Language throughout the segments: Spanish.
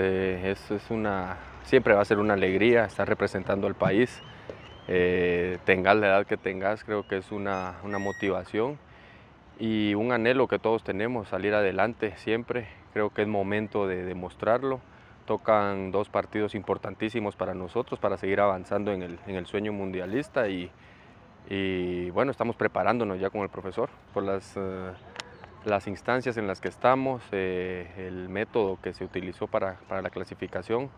es, una, siempre va a ser una alegría estar representando al país. Eh, tengas la edad que tengas, creo que es una, una, motivación y un anhelo que todos tenemos, salir adelante siempre. Creo que es momento de demostrarlo. Tocan dos partidos importantísimos para nosotros, para seguir avanzando en el, sueño mundialista y, bueno, estamos preparándonos ya con el profesor por las... Eh, las instancias en las que estamos, eh, el método que se utilizó para, la clasificación,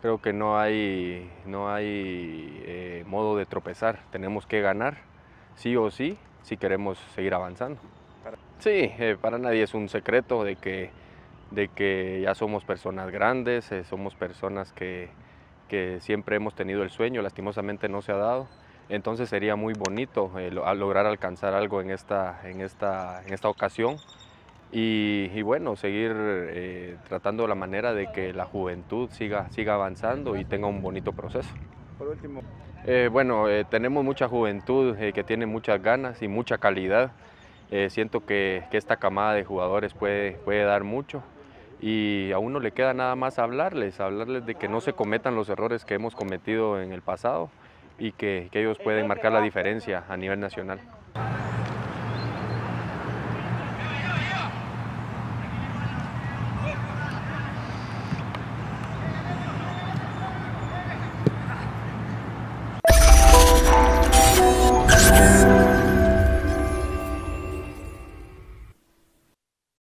creo que no hay, no hay eh, modo de tropezar. Tenemos que ganar, sí o sí, si queremos seguir avanzando. Sí, eh, para nadie es un secreto de que, de que ya somos personas grandes, somos personas que, siempre hemos tenido el sueño, lastimosamente no se ha dado entonces sería muy bonito lograr alcanzar algo en esta, en esta, en esta ocasión. Y, bueno, seguir eh, tratando la manera de que la juventud siga, siga avanzando y tenga un bonito proceso. Por último. Eh, bueno, eh, tenemos mucha juventud que tiene muchas ganas y mucha calidad. siento que, esta camada de jugadores puede, puede dar mucho y a uno le queda nada más hablarles, hablarles de que no se cometan los errores que hemos cometido en el pasado y que ellos pueden marcar la diferencia a nivel nacional.